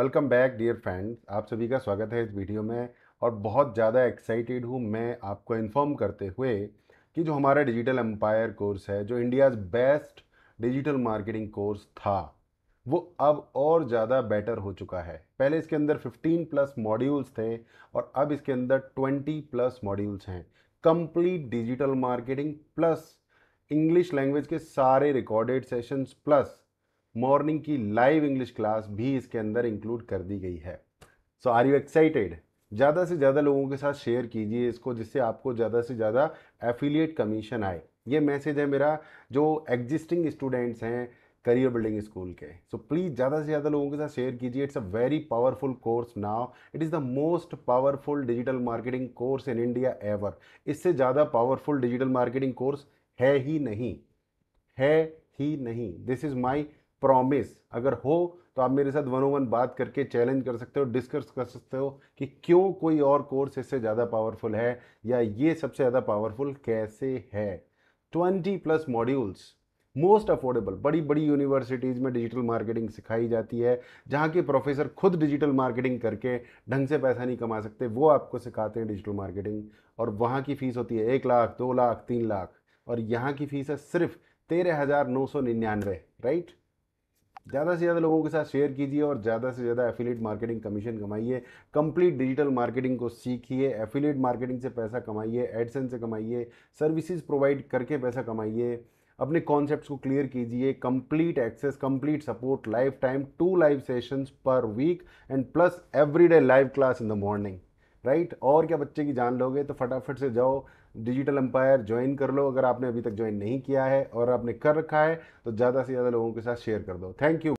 welcome back dear friends आप सभी का स्वागत है इस वीडियो में और बहुत ज़्यादा एक्साइटेड हूँ मैं आपको इन्फॉर्म करते हुए कि जो हमारा डिजिटल एम्पायर कोर्स है जो India's best digital marketing course था वो अब और ज़्यादा बेटर हो चुका है पहले इसके अंदर 15 प्लस मॉड्यूल्स थे और अब इसके अंदर 20 प्लस मॉड्यूल्स हैं complete digital marketing plus English language के सारे रिकॉर्डेड सेशंस प्लस मॉर्निंग की लाइव इंग्लिश क्लास भी इसके अंदर इंक्लूड कर दी गई है सो आर यू एक्साइटेड ज़्यादा से ज़्यादा लोगों के साथ शेयर कीजिए इसको जिससे आपको ज़्यादा से ज़्यादा एफिलिएट कमीशन आए ये मैसेज है मेरा जो एग्जिस्टिंग स्टूडेंट्स हैं करियर बिल्डिंग स्कूल के सो प्लीज़ ज़्यादा से ज़्यादा लोगों के साथ शेयर कीजिए it's a very powerful course now it is the most powerful digital marketing course in India ever इससे ज़्यादा पावरफुल डिजिटल मार्केटिंग कोर्स है ही नहीं है ही नहीं दिस इज़ माई प्रॉमिस अगर हो तो आप मेरे साथ वन ओ वन बात करके चैलेंज कर सकते हो डिस्कस कर सकते हो कि क्यों कोई और कोर्स इससे ज़्यादा पावरफुल है या ये सबसे ज़्यादा पावरफुल कैसे है twenty plus modules most affordable बड़ी बड़ी यूनिवर्सिटीज़ में डिजिटल मार्केटिंग सिखाई जाती है जहाँ के प्रोफेसर खुद डिजिटल मार्केटिंग करके ढंग से पैसा नहीं कमा सकते वो आपको सिखाते हैं डिजिटल मार्केटिंग और वहाँ की फ़ीस होती है एक लाख दो लाख तीन लाख और यहाँ की फ़ीस है सिर्फ तेरह हज़ार नौ सौ निन्यानवे राइट ज़्यादा से ज़्यादा लोगों के साथ शेयर कीजिए और ज़्यादा से ज़्यादा एफिलेट मार्केटिंग कमीशन कमाइए कंप्लीट डिजिटल मार्केटिंग को सीखिए एफिलेट मार्केटिंग से पैसा कमाइए एडसन से कमाइए सर्विसेज प्रोवाइड करके पैसा कमाइए अपने कॉन्सेप्ट्स को क्लियर कीजिए complete access complete support lifetime two live sessions per weekend plus everyday live class in the morning right और क्या बच्चे की जान लोगे तो फटाफट से जाओ डिजिटल एम्पायर ज्वाइन कर लो अगर आपने अभी तक ज्वाइन नहीं किया है और आपने कर रखा है तो ज़्यादा से ज़्यादा लोगों के साथ शेयर कर दो थैंक यू